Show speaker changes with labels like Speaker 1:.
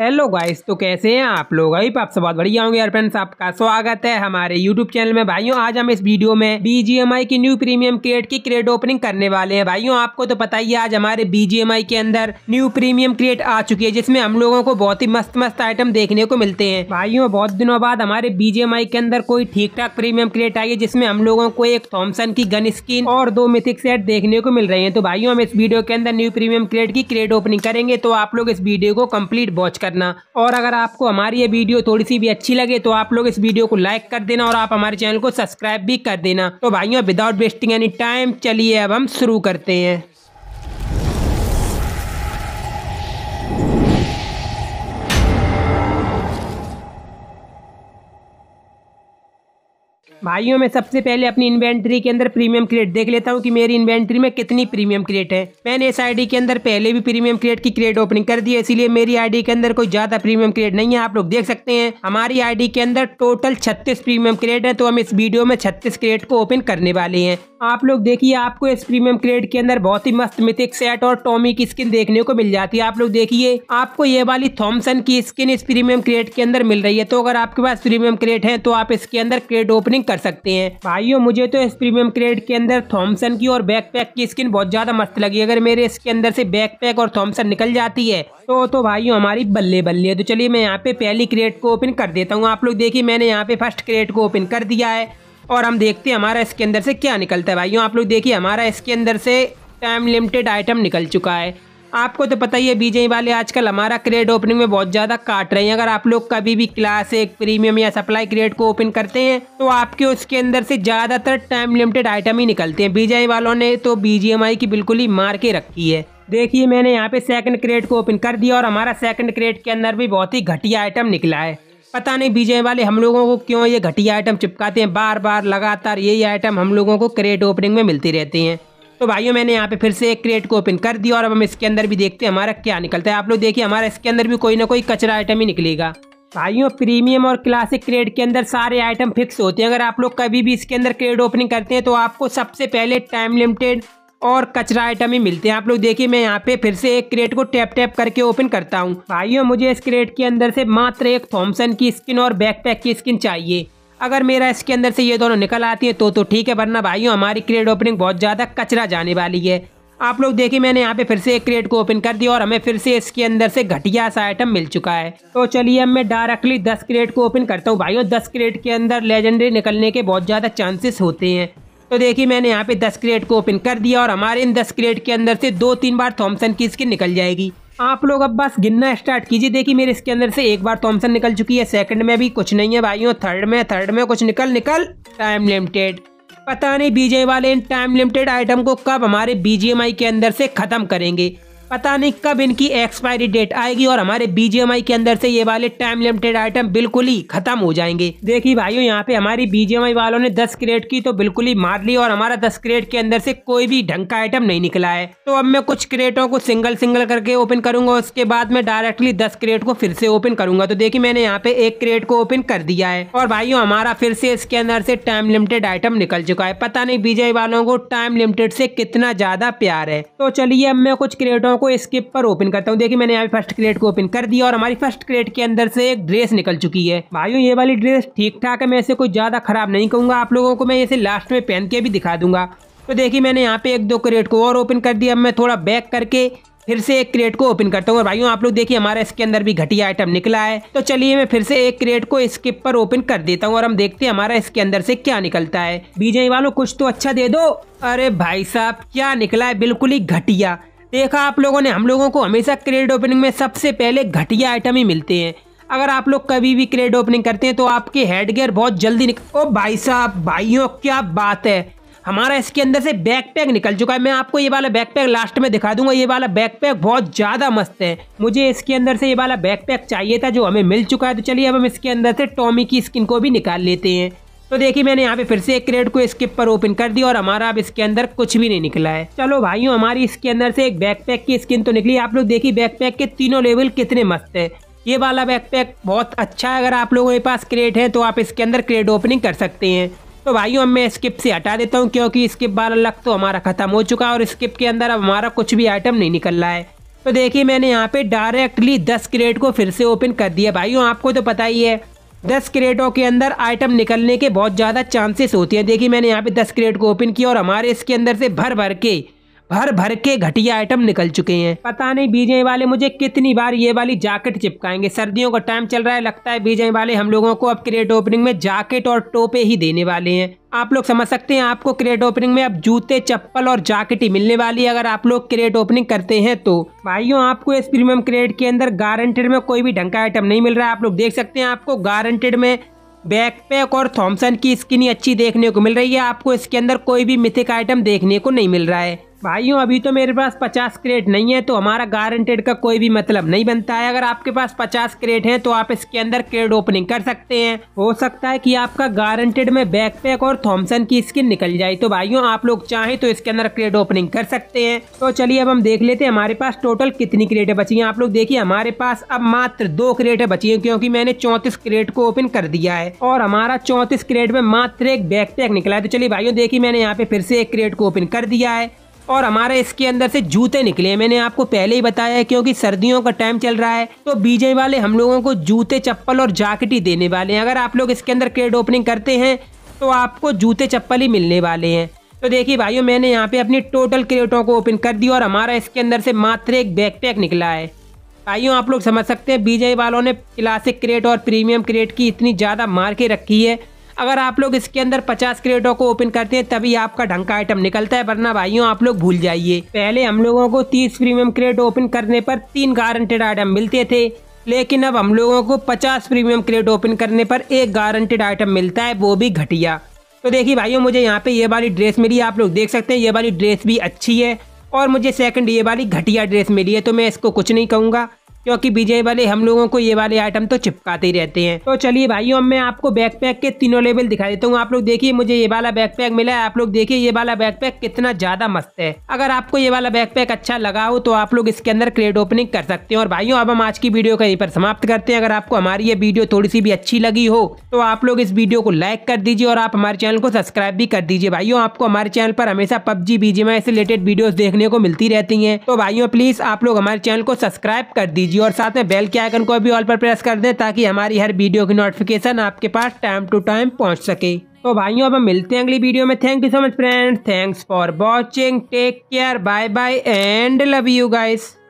Speaker 1: hello guys तो कैसे हैं आप लोग आई आप सब बहुत बढ़िया होंगे यार फ्रेंड्स आपका स्वागत है हमारे यूट्यूब चैनल में भाइयों आज हम इस वीडियो में बीजीएमआई की न्यू प्रीमियम क्रिएट की क्रेड ओपनिंग करने वाले हैं भाइयों आपको तो पता ही है आज हमारे बीजीएमआई के अंदर न्यू प्रीमियम क्रिएट आ चुकी है जिसमें हम लोगों को बहुत ही मस्त मस्त आइटम देखने को मिलते हैं भाइयों बहुत दिनों बाद हमारे बीजीएमआई के अंदर कोई ठीक ठाक प्रीमियम क्रिएट आई है जिसमे हम लोगों को एक थॉमसन की गन स्किन और दो मिथिक सेट देखने को मिल रहे हैं तो भाइयों हम इस वीडियो के अंदर न्यू प्रीमियम क्रिएट की क्रेड ओपनिंग करेंगे तो आप लोग इस वीडियो को कम्प्लीट वॉच करना और अगर आपको हमारी ये वीडियो थोड़ी सी भी अच्छी लगे तो आप लोग इस वीडियो को लाइक कर देना और आप हमारे चैनल को सब्सक्राइब भी कर देना तो भाइयों विदाउट वेस्टिंग एनी टाइम चलिए अब हम शुरू करते हैं भाइयों में सबसे पहले अपनी इन्वेंट्री के अंदर प्रीमियम क्रिएट देख लेता हूँ कि मेरी इन्वेंट्री में कितनी प्रीमियम क्रिएट है मैंने इस आईडी के अंदर पहले भी प्रीमियम क्रिएट की क्रिएट ओपनिंग कर दी है इसीलिए मेरी आईडी के अंदर कोई ज्यादा प्रीमियम क्रिएट नहीं है आप लोग देख सकते हैं हमारी आई के अंदर टोटल छत्तीस प्रीमियम क्रिएट है तो हम इस वीडियो में छत्तीस क्रिएट को ओपन करने वाले हैं आप लोग देखिए आपको इस प्रीमियम क्रेड के अंदर बहुत ही मस्त मिथिक सेट और टॉमी की स्किन देखने को मिल जाती है आप लोग देखिए आपको ये वाली थॉमसन की स्किन इस प्रीमियम क्रेड के अंदर मिल रही है तो अगर आपके पास प्रीमियम क्रेड है तो आप इसके अंदर क्रेड ओपनिंग कर सकते हैं भाइयों मुझे तो इस प्रीमियम क्रेड के अंदर थॉमसन की और बैकपैक की स्किन बहुत ज्यादा मस्त लगी अगर मेरे इसके अंदर से बैकपैक और थॉमसन निकल जाती है तो तो भाइयों हमारी बल्ले बल्ले है तो चलिए मैं यहाँ पे पहली क्रेड को ओपन कर देता हूँ आप लोग देखिए मैंने यहाँ पे फर्स्ट क्रेड को ओपन कर दिया है और हम देखते हैं हमारा इसके अंदर से क्या निकलता है भाइयों आप लोग देखिए हमारा इसके अंदर से टाइम लिमिटेड आइटम निकल चुका है आपको तो पता ही है बीजे वाले आजकल हमारा क्रेड ओपनिंग में बहुत ज़्यादा काट रहे हैं अगर आप लोग कभी भी क्लास एक प्रीमियम या सप्लाई क्रेड को ओपन करते हैं तो आपके उसके अंदर से ज़्यादातर टाइम लिमिटेड आइटम ही निकलते हैं बीजे वालों ने तो बीजीएमआई की बिल्कुल ही मार के रखी है देखिए मैंने यहाँ पे सेकंड क्रेड को ओपन कर दिया और हमारा सेकंड क्रेड के अंदर भी बहुत ही घटिया आइटम निकला है पता नहीं बीजे वाले हम लोगों को क्यों ये घटिया आइटम चिपकाते हैं बार बार लगातार यही आइटम हम लोगों को क्रेट ओपनिंग में मिलती रहती हैं तो भाइयों मैंने यहाँ पे फिर से एक क्रेट को ओपन कर दिया और अब हम इसके अंदर भी देखते हैं हमारा क्या निकलता है आप लोग देखिए हमारा इसके अंदर भी कोई ना कोई कचरा आइटम ही निकलेगा भाइयों प्रीमियम और क्लासिक क्रेड के अंदर सारे आइटम फिक्स होते हैं अगर आप लोग कभी भी इसके अंदर क्रेड ओपनिंग करते हैं तो आपको सबसे पहले टाइम लिमिटेड और कचरा आइटम ही मिलते हैं आप लोग देखिए मैं यहाँ पे फिर से एक क्रेट को टैप टैप करके ओपन करता हूँ भाइयों मुझे इस क्रेट के अंदर से मात्र एक थॉम्सन की स्किन और बैकपैक की स्किन चाहिए अगर मेरा इसके अंदर से ये दोनों निकल आती है तो तो ठीक है वरना भाइयों हमारी क्रेट ओपनिंग बहुत ज़्यादा कचरा जाने वाली है आप लोग देखिए मैंने यहाँ पे फिर से एक क्रेट को ओपन कर दिया और हमें फिर से इसके अंदर से घटिया सा आइटम मिल चुका है तो चलिए अब मैं डायरेक्टली दस क्रेट को ओपन करता हूँ भाइयों दस क्रेट के अंदर लेजेंडरी निकलने के बहुत ज़्यादा चांसेस होते हैं तो देखिए मैंने यहाँ पे दस क्रेट को ओपन कर दिया और हमारे इन दस क्रेट के अंदर से दो तीन बार थॉमसन की स्किन निकल जाएगी आप लोग अब बस गिनना स्टार्ट कीजिए देखिए मेरे इसके अंदर से एक बार थॉमसन निकल चुकी है सेकंड में भी कुछ नहीं है भाइयों थर्ड में थर्ड में कुछ निकल निकल टाइम लिमिटेड पता नहीं बीजे वाले इन टाइम लिमिटेड आइटम को कब हमारे बीजेएमआई के अंदर से ख़त्म करेंगे पता नहीं कब इनकी एक्सपायरी डेट आएगी और हमारे बीजेएमआई के अंदर से ये वाले टाइम लिमिटेड आइटम बिल्कुल ही खत्म हो जाएंगे देखिए भाइयों यहाँ पे हमारी बीजेएमआई वालों ने दस क्रेड की तो बिल्कुल ही मार ली और हमारा दस क्रेड के अंदर से कोई भी ढंग का आइटम नहीं निकला है तो अब मैं कुछ क्रेटों को सिंगल सिंगल करके ओपन करूंगा उसके बाद में डायरेक्टली दस क्रेट को फिर से ओपन करूंगा तो देखिये मैंने यहाँ पे एक क्रेट को ओपन कर दिया है और भाईयों हमारा फिर से इसके अंदर से टाइम लिमिटेड आइटम निकल चुका है पता नहीं बीजेआई वालों को टाइम लिमिटेड से कितना ज्यादा प्यार है तो चलिए अब मैं कुछ क्रेटों दोनों को स्किप पर ओपन करता हूँ देखिए मैंने यहाँ पे फर्स्ट क्रेट को ओपन कर दिया और हमारी फर्स्ट क्रेट के अंदर से एक ड्रेस निकल चुकी है भाइयों ये वाली ड्रेस ठीक ठाक है मैं इसे कोई ज़्यादा खराब नहीं कहूंगा आप लोगों को मैं इसे लास्ट में पहन के भी दिखा दूंगा तो देखिए मैंने यहाँ पे एक दो क्रेट को और ओपन कर दिया अब मैं थोड़ा बैक करके फिर से एक क्रेट को ओपन करता हूँ और भाइयों आप लोग देखिए हमारा इसके अंदर भी घटिया आइटम निकला है तो चलिए मैं फिर से एक क्रेट को स्किप पर ओपन कर देता हूँ और हम देखते हैं हमारा इसके अंदर से क्या निकलता है बीजे वालों कुछ तो अच्छा दे दो अरे भाई साहब क्या निकला है बिल्कुल ही घटिया देखा आप लोगों ने हम लोगों को हमेशा क्रेड ओपनिंग में सबसे पहले घटिया आइटम ही मिलते हैं अगर आप लोग कभी भी क्रेड ओपनिंग करते हैं तो आपके हेड गेयर बहुत जल्दी निकल ओ भाई साहब भाइयों क्या बात है हमारा इसके अंदर से बैक पैक निकल चुका है मैं आपको ये वाला बैक पैक लास्ट में दिखा दूंगा ये वाला बैक पैक बहुत ज़्यादा मस्त है मुझे इसके अंदर से ये वाला बैक पैक चाहिए था जो हमें मिल चुका है तो चलिए अब हम इसके अंदर से टॉमी की स्किन को भी निकाल लेते हैं तो देखिए मैंने यहाँ पे फिर से एक क्रेड को स्किप पर ओपन कर दिया और हमारा अब इसके अंदर कुछ भी नहीं निकला है चलो भाइयों हमारी इसके अंदर से एक बैकपैक की स्किन तो निकली आप लोग देखिए बैकपैक के तीनों लेवल कितने मस्त है ये वाला बैकपैक बहुत अच्छा है अगर आप लोगों के पास क्रेड है तो आप इसके अंदर क्रेड ओपनिंग कर सकते हैं तो भाइयों अब मैं स्किप से हटा देता हूँ क्योंकि स्किप वाला लक तो हमारा ख़त्म हो चुका है और स्किप के अंदर अब हमारा कुछ भी आइटम नहीं निकल रहा है तो देखिए मैंने यहाँ पे डायरेक्टली दस क्रेड को फिर से ओपन कर दिया भाइयों आपको तो पता ही है दस क्रेटों के अंदर आइटम निकलने के बहुत ज़्यादा चांसेस होते हैं देखिए मैंने यहाँ पे दस क्रेट को ओपन किया और हमारे इसके अंदर से भर भर के भर भर के घटिया आइटम निकल चुके हैं पता नहीं बीजे वाले मुझे कितनी बार ये वाली जैकेट चिपकाएंगे सर्दियों का टाइम चल रहा है लगता है बीजे वाले हम लोगों को अब क्रिएट ओपनिंग में जैकेट और टोपे ही देने वाले हैं आप लोग समझ सकते हैं आपको क्रिएट ओपनिंग में अब जूते चप्पल और जैकेट ही मिलने वाली है अगर आप लोग क्रिएट ओपनिंग करते हैं तो भाइयों आपको इस प्रीमियम क्रिएट के अंदर गारंटेड में कोई भी ढंग का आइटम नहीं मिल रहा है आप लोग देख सकते हैं आपको गारंटेड में बैकपैक और थॉमसन की स्किन अच्छी देखने को मिल रही है आपको इसके अंदर कोई भी मिथिक आइटम देखने को नहीं मिल रहा है भाइयों अभी तो मेरे पास पचास क्रेट नहीं है तो हमारा गारंटेड का कोई भी मतलब नहीं बनता है अगर आपके पास पचास क्रेट है तो आप इसके अंदर क्रेट ओपनिंग कर सकते हैं हो सकता है कि आपका गारंटेड में बैकपैक और थॉमसन की स्किन निकल जाए तो भाइयों आप लोग चाहें तो इसके अंदर क्रेट ओपनिंग कर सकते हैं तो चलिए अब हम देख लेते हैं हमारे पास टोटल कितनी है बची हैं आप लोग देखिए हमारे पास अब मात्र दो क्रेटें बची हैं क्योंकि मैंने चौंतीस क्रेट को ओपन कर दिया है और हमारा चौंतीस क्रेट में मात्र एक बैकपैक निकला है तो चलिए भाइयों देखिए मैंने यहाँ पे फिर से एक क्रेट को ओपन कर दिया है और हमारे इसके अंदर से जूते निकले मैंने आपको पहले ही बताया है क्योंकि सर्दियों का टाइम चल रहा है तो बीजे वाले हम लोगों को जूते चप्पल और जाकेट ही देने वाले हैं अगर आप लोग इसके अंदर क्रेड ओपनिंग करते हैं तो आपको जूते चप्पल ही मिलने वाले हैं तो देखिए भाइयों मैंने यहाँ पे अपनी टोटल क्रेटों को ओपन कर दिया और हमारा इसके अंदर से मात्र एक बैकपैक निकला है भाइयों आप लोग समझ सकते हैं बीजे वालों ने क्लासिक क्रेट और प्रीमियम क्रेट की इतनी ज़्यादा मार के रखी है अगर आप लोग इसके अंदर पचास क्रेटों को ओपन करते हैं तभी आपका ढंग का आइटम निकलता है वरना भाइयों आप लोग भूल जाइए पहले हम लोगों को तीस प्रीमियम क्रेट ओपन करने पर तीन गारंटेड आइटम मिलते थे लेकिन अब हम लोगों को 50 प्रीमियम क्रेट ओपन करने पर एक गारंटेड आइटम मिलता है वो भी घटिया तो देखिए भाइयों मुझे यहाँ पे ये वाली ड्रेस मिली आप लोग देख सकते हैं ये वाली ड्रेस भी अच्छी है और मुझे सेकंड ये वाली घटिया ड्रेस मिली है तो मैं इसको कुछ नहीं कहूँगा क्योंकि विजय वाले हम लोगों को ये वाले आइटम तो चिपकाते ही रहते हैं तो चलिए भाइयों मैं आपको बैकपैक के तीनों लेवल दिखा देता हूँ आप लोग देखिए मुझे ये वाला बैकपैक मिला है आप लोग देखिए ये वाला बैकपैक कितना ज्यादा मस्त है अगर आपको ये वाला बैकपैक अच्छा लगा हो तो आप लोग इसके अंदर क्रेड ओपनिंग कर सकते हैं और भाइयों अब हम आज की वीडियो का यहीं पर समाप्त करते हैं अगर आपको हमारी ये वीडियो थोड़ी सी भी अच्छी लगी हो तो आप लोग इस वीडियो को लाइक कर दीजिए और आप हमारे चैनल को सब्सक्राइब भी कर दीजिए भाइयों आपको हमारे चैनल पर हमेशा पबजी बीजीएमआई से रिलेटेड वीडियो देखने को मिलती रहती है तो भाइयों प्लीज आप लोग हमारे चैनल को सब्सक्राइब कर दीजिए दीजिए और साथ में बेल के आइकन को भी ऑल पर प्रेस कर दें ताकि हमारी हर वीडियो की नोटिफिकेशन आपके पास टाइम टू टाइम पहुंच सके तो भाइयों अब हम मिलते हैं अगली वीडियो में thank you so much friend thanks for watching take care bye bye and love you guys